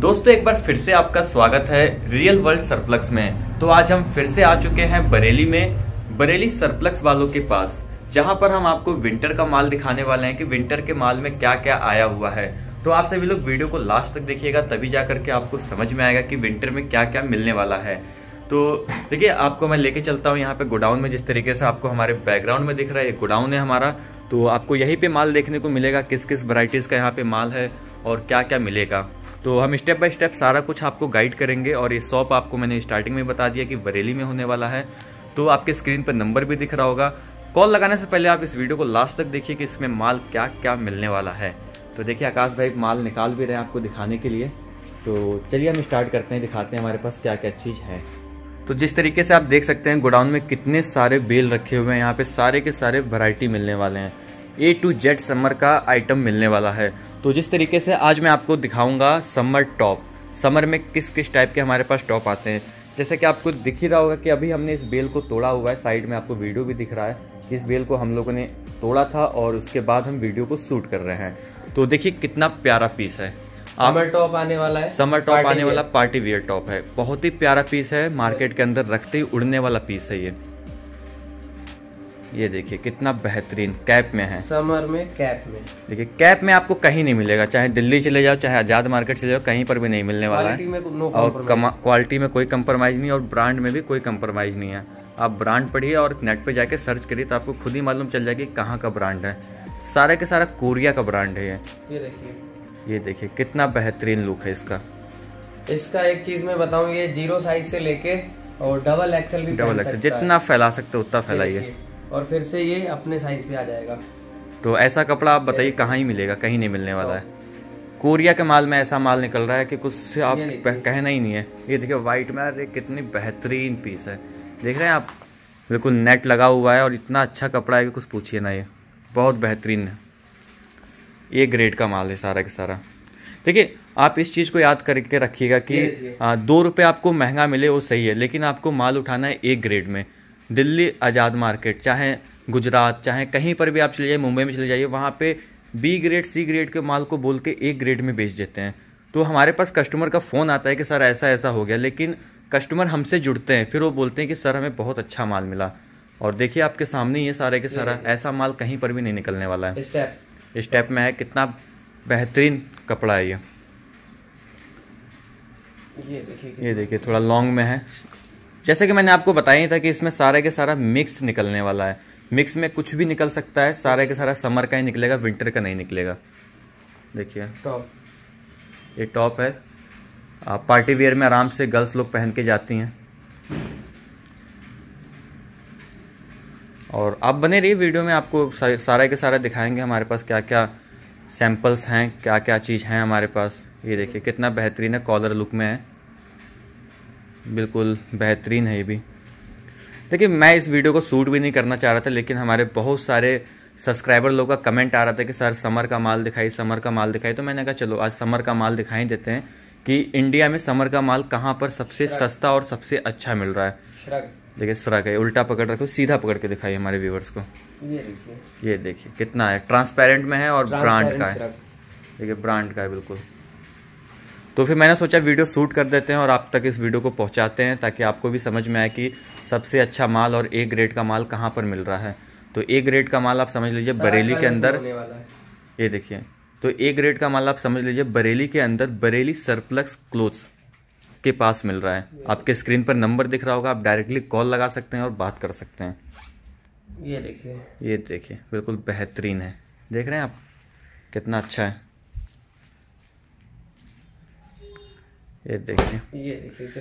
दोस्तों एक बार फिर से आपका स्वागत है रियल वर्ल्ड सरप्लक्स में तो आज हम फिर से आ चुके हैं बरेली में बरेली सरप्लक्स वालों के पास जहां पर हम आपको विंटर का माल दिखाने वाले हैं कि विंटर के माल में क्या क्या आया हुआ है तो आप सभी लोग वीडियो को लास्ट तक देखिएगा तभी जा करके आपको समझ में आएगा कि विंटर में क्या क्या मिलने वाला है तो देखिए आपको मैं लेके चलता हूँ यहाँ पे गोडाउन में जिस तरीके से आपको हमारे बैकग्राउंड में दिख रहा है ये गोडाउन है हमारा तो आपको यहीं पे माल देखने को मिलेगा किस किस वराइटीज़ का यहाँ पे माल है और क्या क्या मिलेगा तो हम स्टेप बाय स्टेप सारा कुछ आपको गाइड करेंगे और ये शॉप आपको मैंने स्टार्टिंग में बता दिया कि बरेली में होने वाला है तो आपके स्क्रीन पर नंबर भी दिख रहा होगा कॉल लगाने से पहले आप इस वीडियो को लास्ट तक देखिए कि इसमें माल क्या क्या मिलने वाला है तो देखिए आकाश भाई माल निकाल भी रहे हैं आपको दिखाने के लिए तो चलिए हम स्टार्ट करते हैं दिखाते हैं हमारे पास क्या क्या चीज़ है तो जिस तरीके से आप देख सकते हैं गोडाउन में कितने सारे बेल रखे हुए हैं यहाँ पे सारे के सारे वैरायटी मिलने वाले हैं ए टू जेड समर का आइटम मिलने वाला है तो जिस तरीके से आज मैं आपको दिखाऊंगा समर टॉप समर में किस किस टाइप के हमारे पास टॉप आते हैं जैसे कि आपको दिख ही रहा होगा कि अभी हमने इस बेल को तोड़ा हुआ है साइड में आपको वीडियो भी दिख रहा है कि इस बेल को हम लोगों ने तोड़ा था और उसके बाद हम वीडियो को शूट कर रहे हैं तो देखिए कितना प्यारा पीस है समर टॉप आने वाला है समर टॉप आने वाला पार्टी वियर टॉप है बहुत ही प्यारा पीस है मार्केट के अंदर रखते ही उड़ने वाला पीस है ये ये देखिए कितना बेहतरीन कैप में है समर में कैप में देखिए कैप में आपको कहीं नहीं मिलेगा चाहे दिल्ली चले जाओ चाहे आजाद मार्केट चले जाओ कहीं पर भी नहीं मिलने वाला है और क्वालिटी में कोई कम्प्रोमाइज नहीं और ब्रांड में भी कोई कम्प्रोमाइज नहीं है आप ब्रांड पढ़िए और नेट पे जाके सर्च करिए तो आपको खुद ही मालूम चल जाएगी कहाँ का ब्रांड है सारा के सारा कोरिया का ब्रांड है ये देखिए ये देखिए कितना बेहतरीन लुक है इसका इसका एक चीज मैं बताऊँ ये जीरो साइज से लेके और डबल एक्सल भी डबल एक्सल जितना फैला सकते उतना फैलाइए और फिर से ये अपने साइज़ पे आ जाएगा तो ऐसा कपड़ा आप बताइए तो- कहाँ ही मिलेगा कहीं नहीं मिलने वाला तो- है कोरिया के माल में ऐसा माल निकल रहा है कि कुछ से आप कहना ही नहीं है ये देखिए वाइट में अरे कितनी बेहतरीन पीस है देख रहे हैं आप बिल्कुल नेट लगा हुआ है और इतना अच्छा कपड़ा है कि कुछ पूछिए ना ये बहुत बेहतरीन है ये ग्रेड का माल है सारा के सारा देखिए आप इस चीज़ को याद करके रखिएगा कि दो रुपये आपको महंगा मिले वो सही है लेकिन आपको माल उठाना है एक ग्रेड में दिल्ली आज़ाद मार्केट चाहे गुजरात चाहे कहीं पर भी आप चले जाइए मुंबई में चले जाइए वहाँ पे बी ग्रेड सी ग्रेड के माल को बोल के ए ग्रेड में बेच देते हैं तो हमारे पास कस्टमर का फ़ोन आता है कि सर ऐसा ऐसा हो गया लेकिन कस्टमर हमसे जुड़ते हैं फिर वो बोलते हैं कि सर हमें बहुत अच्छा माल मिला और देखिए आपके सामने ये सारे के सारा हम्म। ऐसा माल कहीं पर भी नहीं निकलने वाला है स्टेप में है कितना बेहतरीन कपड़ा है ये ये देखिए थोड़ा लॉन्ग में है जैसे कि मैंने आपको बताया ही था कि इसमें सारे के सारा मिक्स निकलने वाला है मिक्स में कुछ भी निकल सकता है सारे के सारा समर का ही निकलेगा विंटर का नहीं निकलेगा देखिए टॉप ये टॉप है आप पार्टी वेयर में आराम से गर्ल्स लोग पहन के जाती हैं और आप बने रहिए वीडियो में आपको सारा के सारा दिखाएंगे हमारे पास क्या क्या सैम्पल्स हैं क्या क्या चीज़ हैं हमारे पास ये देखिए कितना बेहतरीन है कॉलर लुक में है बिल्कुल बेहतरीन है ये भी देखिए मैं इस वीडियो को शूट भी नहीं करना चाह रहा था लेकिन हमारे बहुत सारे सब्सक्राइबर लोग का कमेंट आ रहा था कि सर समर का माल दिखाई समर का माल दिखाई तो मैंने कहा चलो आज समर का माल दिखाई देते हैं कि इंडिया में समर का माल कहाँ पर सबसे सस्ता और सबसे अच्छा मिल रहा है देखिए सुरा है उल्टा पकड़ रखो सीधा पकड़ के दिखाइए हमारे व्यूवर्स को ये देखिए कितना है ट्रांसपेरेंट में है और ब्रांड का है देखिए ब्रांड का है बिल्कुल तो फिर मैंने सोचा वीडियो शूट कर देते हैं और आप तक इस वीडियो को पहुंचाते हैं ताकि आपको भी समझ में आए कि सबसे अच्छा माल और ए ग्रेड का माल कहाँ पर मिल रहा है तो ए ग्रेड का माल आप समझ लीजिए बरेली के अंदर ये देखिए तो ए ग्रेड का माल आप समझ लीजिए बरेली के अंदर बरेली सरप्लक्स क्लोथ्स के पास मिल रहा है आपके स्क्रीन पर नंबर दिख रहा होगा आप डायरेक्टली कॉल लगा सकते हैं और बात कर सकते हैं ये देखिए ये देखिए बिल्कुल बेहतरीन है देख रहे हैं आप कितना अच्छा है ये देखिए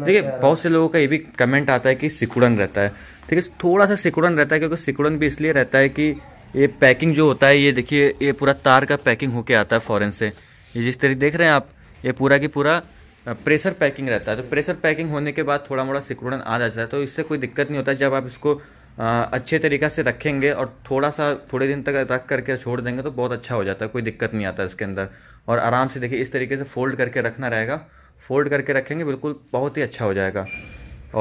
देखिए बहुत से लोगों का ये भी कमेंट आता है कि सिकुड़न रहता है ठीक है थोड़ा सा सिकुड़न रहता है क्योंकि सिकुड़न भी इसलिए रहता है कि ये पैकिंग जो होता है ये देखिए ये पूरा तार का पैकिंग होके आता है फ़ौरन से ये जिस तरीके देख रहे हैं आप ये पूरा की पूरा प्रेशर पैकिंग रहता है तो प्रेशर पैकिंग होने के बाद थोड़ा मोड़ा सिकुड़न आ जाता है तो इससे कोई दिक्कत नहीं होता जब आप इसको अच्छे तरीका से रखेंगे और थोड़ा सा थोड़े दिन तक रख करके छोड़ देंगे तो बहुत अच्छा हो जाता है कोई दिक्कत नहीं आता इसके अंदर और आराम से देखिए इस तरीके से फोल्ड करके रखना रहेगा फोल्ड करके रखेंगे बिल्कुल बहुत ही अच्छा हो जाएगा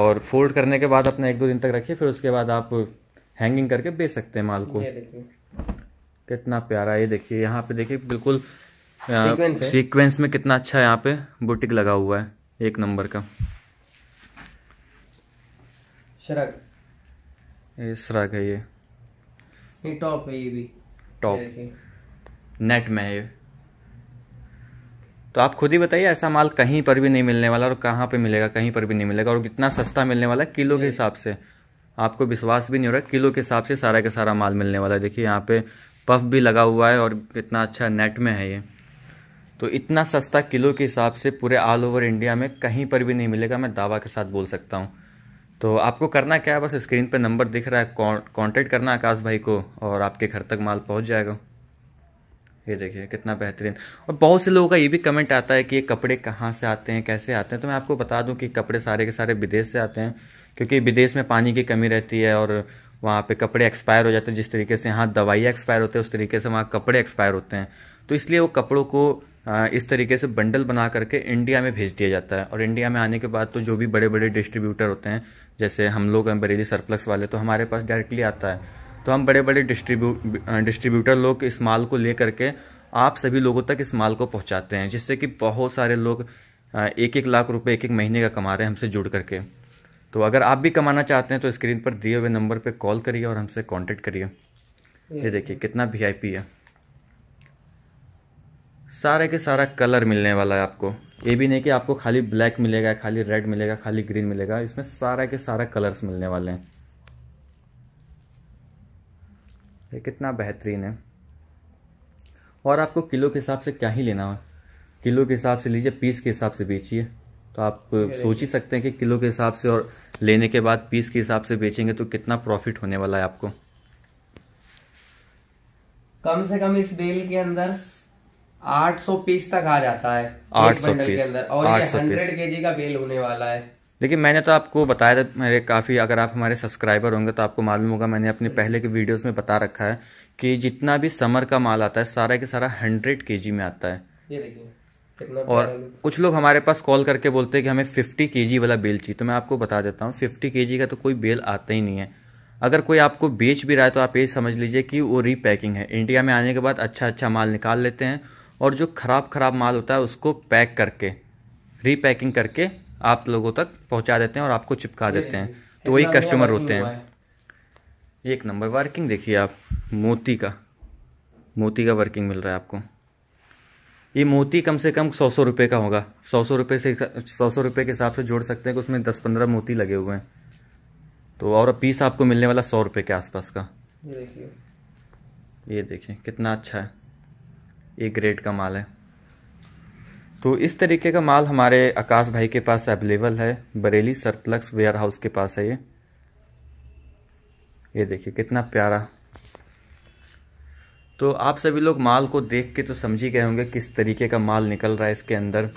और फोल्ड करने के बाद अपना एक दो दिन तक रखिए फिर उसके बाद आप हैंगिंग करके बेच सकते हैं माल को कितना प्यारा ये देखिए यहाँ पे देखिए बिल्कुल सीक्वेंस में कितना अच्छा यहाँ पे बुटीक लगा हुआ है एक नंबर का श्रग ये श्रग है ये ये टॉप है ये भी टॉप नेट में है ये तो आप खुद ही बताइए ऐसा माल कहीं पर भी नहीं मिलने वाला और कहाँ पे मिलेगा कहीं पर भी नहीं मिलेगा और कितना सस्ता मिलने वाला है किलो के हिसाब से आपको विश्वास भी नहीं हो रहा किलो के हिसाब से सारा का सारा माल मिलने वाला है देखिए यहाँ पे पफ भी लगा हुआ है और कितना अच्छा नेट में है ये तो इतना सस्ता किलो के हिसाब से पूरे ऑल ओवर इंडिया में कहीं पर भी नहीं मिलेगा मैं दावा के साथ बोल सकता हूँ तो आपको करना क्या है बस स्क्रीन पे नंबर दिख रहा है कॉन्टेक्ट करना आकाश भाई को और आपके घर तक माल पहुँच जाएगा ये देखिए कितना बेहतरीन और बहुत से लोगों का ये भी कमेंट आता है कि ये कपड़े कहाँ से आते हैं कैसे आते हैं तो मैं आपको बता दूं कि कपड़े सारे के सारे विदेश से आते हैं क्योंकि विदेश में पानी की कमी रहती है और वहाँ पे कपड़े एक्सपायर हो जाते हैं जिस तरीके से यहाँ दवाइयाँ एक्सपायर होते हैं उस तरीके से वहाँ कपड़े एक्सपायर होते हैं तो इसलिए वो कपड़ों को इस तरीके से बंडल बना करके इंडिया में भेज दिया जाता है और इंडिया में आने के बाद तो जो भी बड़े बड़े डिस्ट्रीब्यूटर होते हैं जैसे हम लोग हैं बरेली सरप्लक्स वाले तो हमारे पास डायरेक्टली आता है तो हम बड़े बड़े डिस्ट्रीब्यू डिस्ट्रीब्यूटर लोग इस माल को ले करके आप सभी लोगों तक इस माल को पहुंचाते हैं जिससे कि बहुत सारे लोग एक एक लाख रुपए एक एक महीने का कमा रहे हैं हमसे जुड़ करके तो अगर आप भी कमाना चाहते हैं तो स्क्रीन पर दिए हुए नंबर पर कॉल करिए और हमसे कॉन्टेक्ट करिए ये देखिए कितना वी है सारे के सारा कलर मिलने वाला है आपको ये भी नहीं कि आपको खाली ब्लैक मिलेगा खाली रेड मिलेगा खाली ग्रीन मिलेगा इसमें सारा के सारा कलर्स मिलने वाले हैं ये कितना बेहतरीन है और आपको किलो के हिसाब से क्या ही लेना है किलो के हिसाब से लीजिए पीस के हिसाब से बेचिए तो आप सोच ही सकते हैं कि किलो के हिसाब से और लेने के बाद पीस के हिसाब से बेचेंगे तो कितना प्रॉफिट होने वाला है आपको कम से कम इस बेल के अंदर 800 पीस तक आ जाता है 800 पीस के अंदर और ये 100 केजी का बेल होने वाला है देखिए मैंने तो आपको बताया था मेरे काफ़ी अगर आप हमारे सब्सक्राइबर होंगे तो आपको मालूम होगा मैंने अपने पहले के वीडियोस में बता रखा है कि जितना भी समर का माल आता है सारा के सारा हंड्रेड के में आता है ये देखिए और कुछ लोग हमारे पास कॉल करके बोलते हैं कि हमें फिफ्टी के वाला बेल चाहिए तो मैं आपको बता देता हूँ फिफ्टी के का तो कोई बेल आता ही नहीं है अगर कोई आपको बेच भी रहा है तो आप ये समझ लीजिए कि वो रीपैकिंग है इंडिया में आने के बाद अच्छा अच्छा माल निकाल लेते हैं और जो ख़राब ख़राब माल होता है उसको पैक करके रीपैकिंग करके आप लोगों तक पहुंचा देते हैं और आपको चिपका देते हैं तो वही कस्टमर होते हैं एक नंबर वर्किंग देखिए आप मोती का मोती का वर्किंग मिल रहा है आपको ये मोती कम से कम सौ सौ रुपये का होगा सौ सौ रुपये से सौ सौ रुपये के हिसाब से जोड़ सकते हैं कि उसमें दस पंद्रह मोती लगे हुए हैं तो और पीस आपको मिलने वाला सौ रुपये के आसपास का ये देखिए कितना अच्छा है ये ग्रेड का माल है तो इस तरीके का माल हमारे आकाश भाई के पास अवेलेबल है बरेली सरप्लक्स वेयर हाउस के पास है ये ये देखिए कितना प्यारा तो आप सभी लोग माल को देख के तो समझ ही गए होंगे किस तरीके का माल निकल रहा है इसके अंदर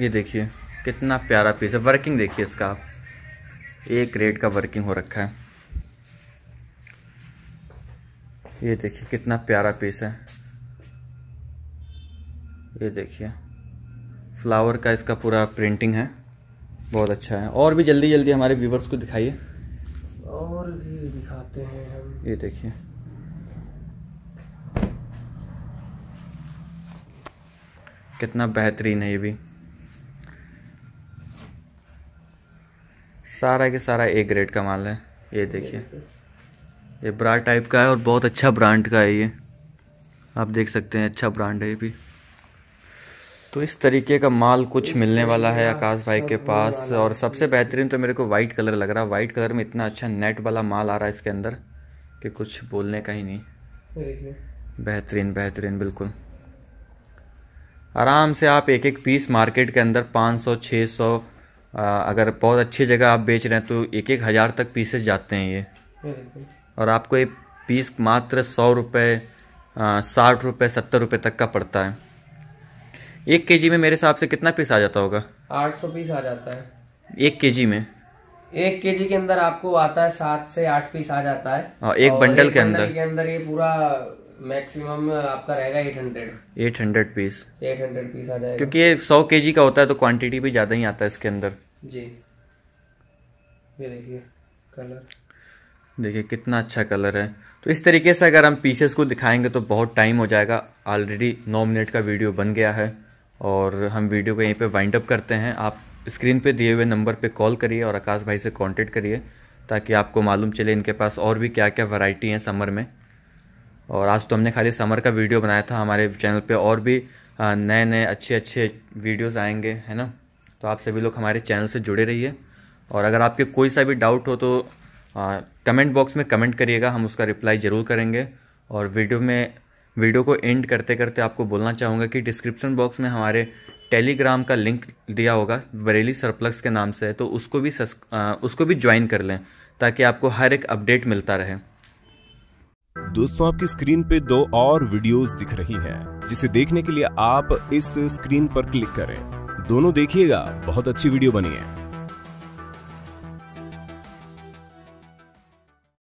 ये देखिए कितना प्यारा पीस है वर्किंग देखिए इसका आप एक रेड का वर्किंग हो रखा है ये देखिए कितना प्यारा पीस है ये देखिए फ्लावर का इसका पूरा प्रिंटिंग है बहुत अच्छा है और भी जल्दी जल्दी हमारे व्यूवर्स को दिखाइए और भी दिखाते हैं हम ये देखिए कितना बेहतरीन है ये भी सारा के सारा ए ग्रेड का माल है ये देखिए ये ब्रा टाइप का है और बहुत अच्छा ब्रांड का है ये आप देख सकते हैं अच्छा ब्रांड है ये भी तो इस तरीके का माल कुछ मिलने वाला है आकाश भाई के पास और सबसे बेहतरीन तो मेरे को वाइट कलर लग रहा है वाइट कलर में इतना अच्छा नेट वाला माल आ रहा है इसके अंदर कि कुछ बोलने का ही नहीं बेहतरीन बेहतरीन बिल्कुल आराम से आप एक एक पीस मार्केट के अंदर 500 600 अगर बहुत अच्छी जगह आप बेच रहे हैं तो एक एक हज़ार तक पीसेस जाते हैं ये और आपको ये पीस मात्र सौ रुपये साठ रुपये सत्तर रुपये तक का पड़ता है एक के जी में मेरे हिसाब से कितना पीस आ जाता होगा आठ सौ पीस आ जाता है एक के जी में एक के जी के अंदर आपको आता है सात से आठ पीस आ जाता है आ, हाँ, एक बंडल के अंदर के अंदर ये पूरा मैक्सिमम आपका रहेगा eight hundred eight hundred piece eight hundred piece आ जाएगा क्योंकि ये सौ के जी का होता है तो क्वांटिटी भी ज़्यादा ही आता है इसके अंदर जी ये देखिए कलर देखिए कितना अच्छा कलर है तो इस तरीके से अगर हम पीसेस को दिखाएंगे तो बहुत टाइम हो जाएगा ऑलरेडी नौ मिनट का वीडियो बन गया है और हम वीडियो को यहीं पे वाइंड अप करते हैं आप स्क्रीन पे दिए हुए नंबर पे कॉल करिए और आकाश भाई से कांटेक्ट करिए ताकि आपको मालूम चले इनके पास और भी क्या क्या वैरायटी हैं समर में और आज तो हमने खाली समर का वीडियो बनाया था हमारे चैनल पे और भी नए नए अच्छे अच्छे वीडियोज़ आएंगे है ना तो आप सभी लोग हमारे चैनल से जुड़े रहिए और अगर आपके कोई सा भी डाउट हो तो आ, कमेंट बॉक्स में कमेंट करिएगा हम उसका रिप्लाई ज़रूर करेंगे और वीडियो में वीडियो को एंड करते करते आपको बोलना चाहूँगा कि डिस्क्रिप्शन बॉक्स में हमारे टेलीग्राम का लिंक दिया होगा बरेली सरप्लक्स के नाम से तो उसको भी सस, आ, उसको भी ज्वाइन कर लें ताकि आपको हर एक अपडेट मिलता रहे दोस्तों आपकी स्क्रीन पे दो और वीडियोस दिख रही हैं जिसे देखने के लिए आप इस स्क्रीन पर क्लिक करें दोनों देखिएगा बहुत अच्छी वीडियो बनी है